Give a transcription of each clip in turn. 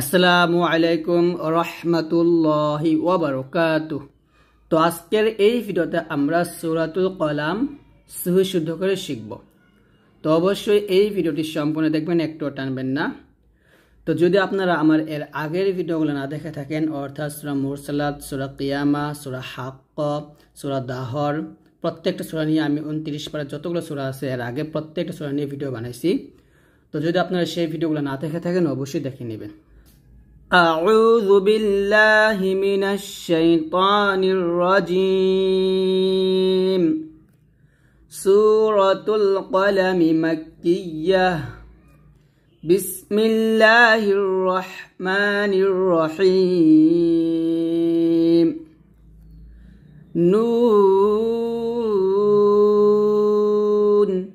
আসসালামু আলাইকুম রহমতুল্লাহি ওবরকাত তো আজকের এই ভিডিওতে আমরা সুরাতুল কলাম সুহি শুদ্ধ করে শিখব তো অবশ্যই এই ভিডিওটি সম্পূর্ণ দেখবেন একটু টানবেন না তো যদি আপনারা আমার এর আগের ভিডিওগুলো না দেখে থাকেন অর্থাৎ সুরা মুরসালাদ সুরা কিয়ামা সুরা হাক্ক সুরা দাহর প্রত্যেকটা সুরা নিয়ে আমি উনত্রিশ পারে যতগুলো সুরা আছে এর আগে প্রত্যেকটা সুরা নিয়ে ভিডিও বানাইছি তো যদি আপনারা সেই ভিডিওগুলো না দেখে থাকেন অবশ্যই দেখে নেবেন أعوذ بالله من الشيطان الرجيم سورة القلم مكية بسم الله الرحمن الرحيم نون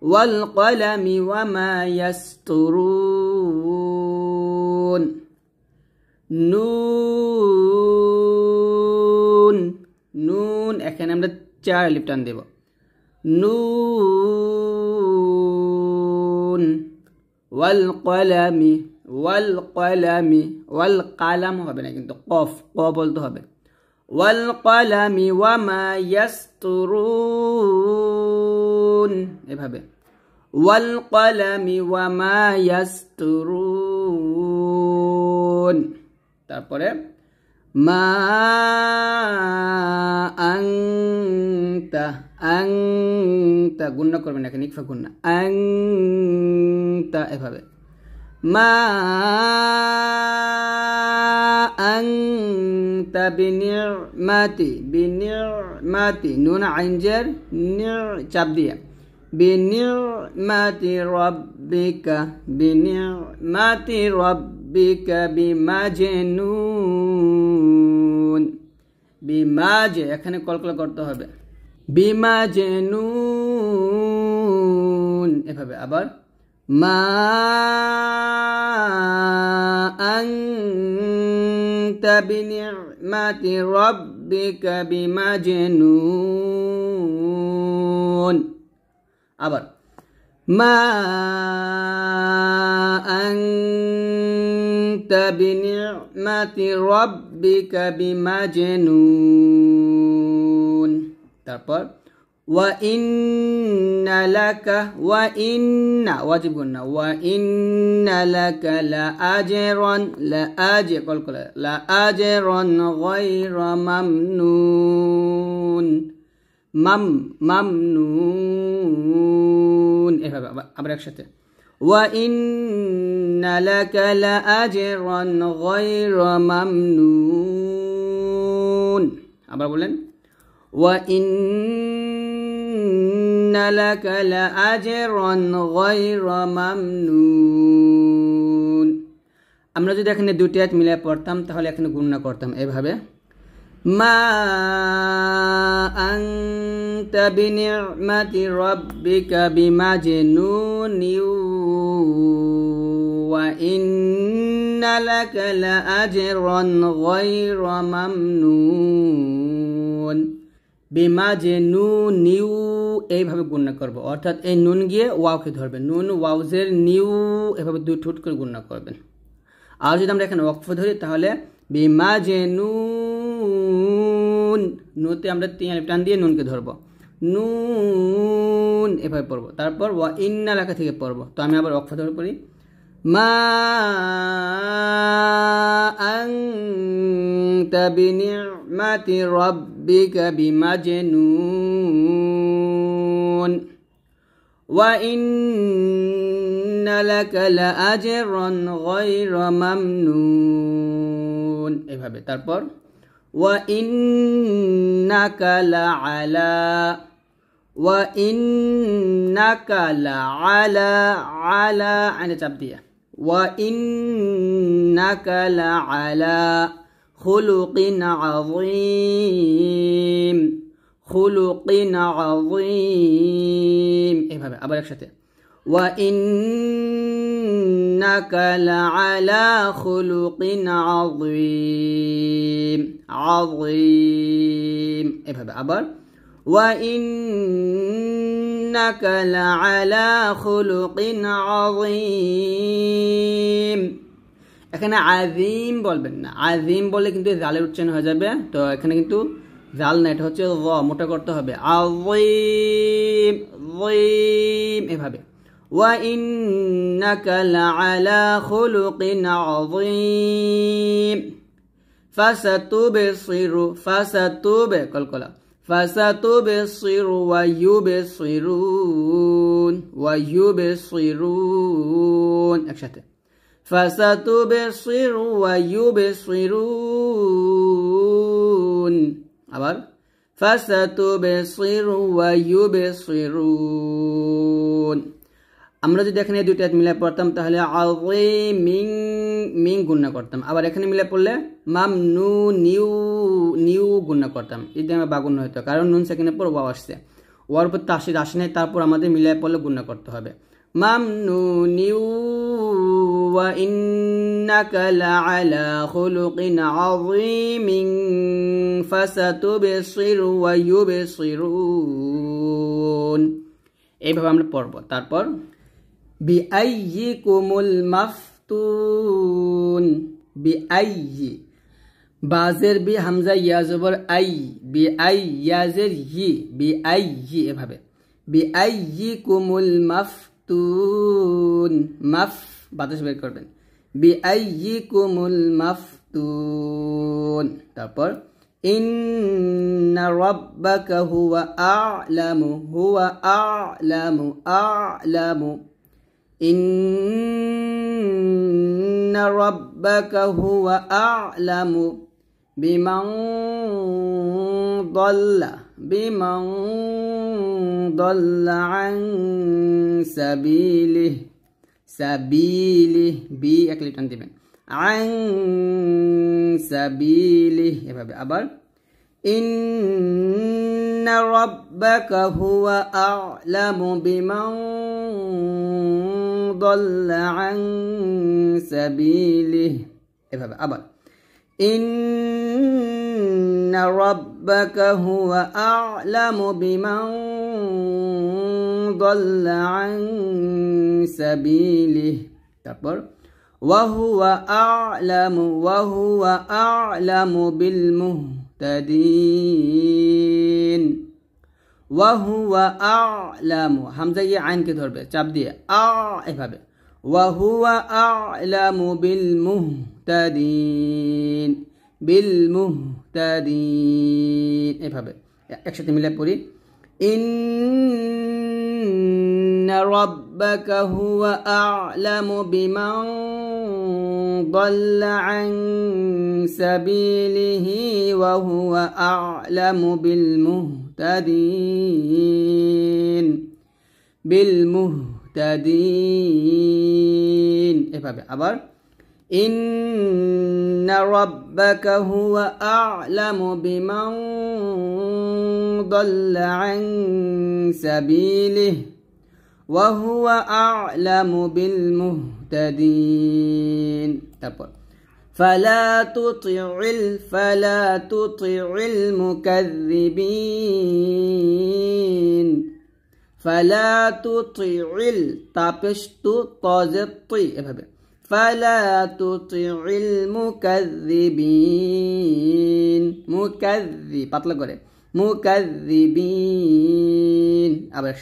والقلم وما يسترون নুন নুন এখানে আমরা চার লিপ টান দেব নুন ওয়াল কলামি ওয়াল কলামি ওয়াল কালাম হবে না কিন্তু কফ ক বলতে হবে ওয়াল কলামি ওয়ামা ইয়াস্তুরুন এভাবে ওয়াল কলামি ওয়ামা ইয়াস্তুরুন তারপরে মা আংতা আংতা গুণনা করবেন এখানে ইকফা গুণনা আংতা এভাবে মা আংতা বিনির মাতি বিনির মাতি নুন আইনজের নির চাপ দিয়ে বিনির মাতি রব্বিকা বিনির রব্বিকা ربك বিমা বিমাজে এখানে কলকলা করতে হবে বিমাজেনুন এভাবে আবার মা আনতা বিনিমাতি রব্বিকা বিমাজেনুন আবার মা أنت أنت بنعمة ربك بمجنون তারপর وإن لك وإن واجب قلنا وإن لك لأجرا لأجر قل قل لأجرا غير ممنون مم ممنون এভাবে আবার একসাথে وإن لك لأجرا غير ممنون আবার বলেন وإن لك لأجرا غير ممنون আমরা যদি এখানে দুটি আয়াত মিলে পড়তাম তাহলে এখানে গুণনা করতাম এভাবে মা আনতা বিনিমাতি রাব্বিকা নিউ وإن لك لأجرا غير ممنون বিমা যে নু নিউ এইভাবে গুণনা করবে অর্থাৎ এই নুন গিয়ে ওয়াওকে ধরবে নুন ওয়াউজের নিউ এভাবে দুই ঠুট করে গুণনা করবেন আর যদি আমরা এখানে ওয়াকফ ধরি তাহলে বিমা যে নুন নুতে আমরা তিন টান দিয়ে নুনকে ধরবো নুন এভাবে পড়বো তারপর ওয়া ইন্না লেখা থেকে পড়বো তো আমি আবার অক্ষর ধরে পড়ি মা আনতা বিনিমাতি রাব্বিকা বিমাজনুন ওয়া ইন্না লাকা লাআজরান গায়রা মামনুন এভাবে তারপর ওয়া কালা আলা وإنك لعلى على عن تبدية وإنك لعلى خلق عظيم خلق عظيم এইভাবে আবার شتى وإنك لعلى خلق عظيم عظيم এইভাবে إيه আবার وإنك لعلى خلق عظيم এখানে আজিম বলবেন না আজিম বলে কিন্তু জালের উচ্চারণ হয়ে যাবে তো এখানে কিন্তু জাল না এটা হচ্ছে র মোটা করতে হবে আজিম জিম এভাবে وإنك لعلى خلق عظيم فستبصر فستبصر কলকলা فستبصر ويبصرون ويبصرون أكشت فستبصر ويبصرون أبر فستبصر ويبصرون আমরা যদি এখানে দুইটা মিলে পড়তাম তাহলে আযীমিন মিং গুণনা করতাম আবার এখানে মিলে পড়লে মাম নু নিউ নিউ গুণনা করতাম যদি আমার বাগুণ্য হতো কারণ নুন সেকেন্ডের পর ওয়া আসছে ওয়ার উপর তো আসে আসে নাই তারপর আমাদের মিলাই পড়লে গুণনা করতে হবে মাম নু নিউ وإنك لعلى خلق عظيم فستبصر ويبصرون এইভাবে আমরা পড়ব তারপর বিআইয়িকুমুল মাফ تفتون بأي বাজের বি হামজা ইয়াজবর আই বি আই ইয়াজের ই বি আই ই এভাবে বি আই ই কুমুল মাফতুন মাফ বাতাস বের করবেন বি আই ই কুমুল মাফতুন তারপর إن ربك هو أعلم هو أعلم أعلم إن إن ربك هو أعلم بمن ضل بمن ضل عن سبيله سبيله بي أكلت عن سبيله يا بابي أبر إن ربك هو أعلم بمن ضل عن سبيله أبل. إن ربك هو أعلم بمن ضل عن سبيله তারপর وهو أعلم وهو أعلم بالمهتدين ওয়াহুয়া আলামু হামজা গিয়ে আইনকে ধরবে চাপ দিয়ে আ এভাবে ওয়াহুয়া আলামু বিল মুহতাদিন বিল মুহতাদিন এভাবে একসাথে মিলে পড়ি ইন ربك هو أعلم بمن ضل عن سبيله وهو أعلم بالمهتدين بالمهتدين إيه إن ربك هو أعلم بمن ضل عن سبيله وهو أعلم بالمهتدين فلا تطع فلا تطع المكذبين فلا تطع تابشت طازطي فلا تطع المكذبين مكذب পাতলা করে মুকাজ্জিবিন আবার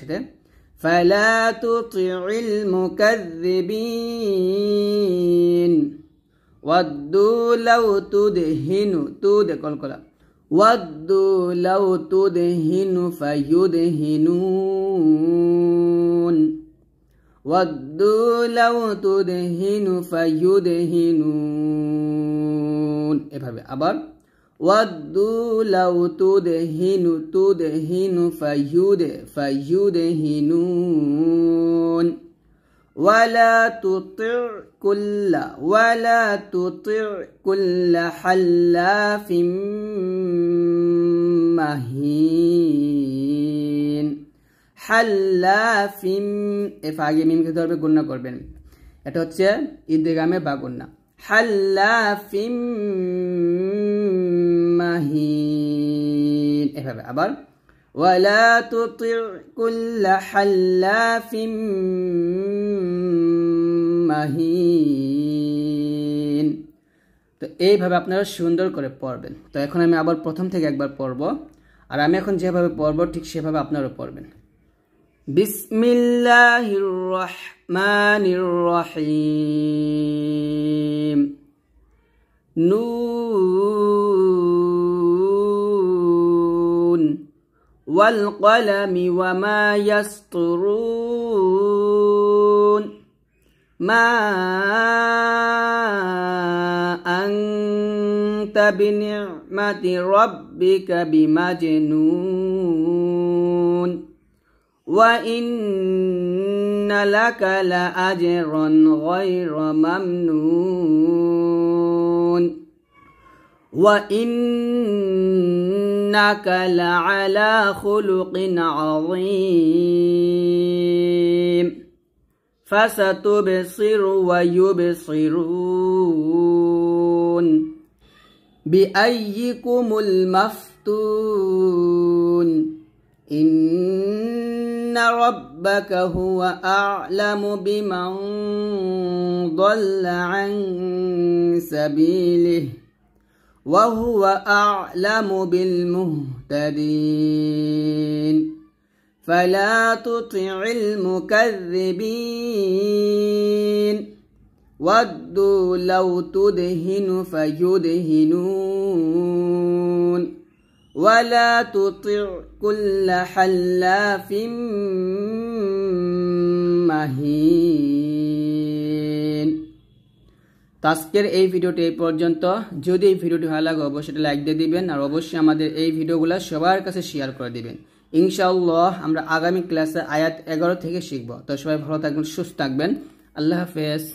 فلا تطع المكذبين ودوا لو تدهن تود كل كل ودوا لو تدهن فيدهنون ودوا لو تدهن فيدهنون এভাবে আবার ودوا لو تدهن تدهن فيد فيدهنون ولا تطع كل ولا تطع كل حلاف মাহিন হাল্লাফিম এফ আগে মিমকে ধরবে গুণনা করবেন এটা হচ্ছে ঈদগামে বা গুণনা হাল্লাফিম মাহিন এভাবে আবার ওয়ালা তুতির কুল্লা হাল্লাফিম মাহিন তো এইভাবে আপনারা সুন্দর করে পড়বেন তো এখন আমি আবার প্রথম থেকে একবার পড়ব আর আমি এখন যেভাবে পড়ব ঠিক সেভাবে আপনারা পড়বেন বিসমিল্লাহির রহমানির রহিম নূর والقلم وما يسطرون ما أنت بنعمة ربك بمجنون وإن لك لأجرا غير ممنون وإن إنك لعلى خلق عظيم فستبصر ويبصرون بأيكم المفتون إن ربك هو أعلم بمن ضل عن سبيله وهو أعلم بالمهتدين فلا تطع المكذبين ودوا لو تدهن فيدهنون ولا تطع كل حلاف مهين তো আজকের এই ভিডিওটি এই পর্যন্ত যদি এই ভিডিওটি ভালো লাগে অবশ্যই লাইক দিয়ে দিবেন আর অবশ্যই আমাদের এই ভিডিওগুলো সবার কাছে শেয়ার করে দিবেন ইনশাল্লাহ আমরা আগামী ক্লাসে আয়াত এগারো থেকে শিখব তো সবাই ভালো থাকবেন সুস্থ থাকবেন আল্লাহ হাফেজ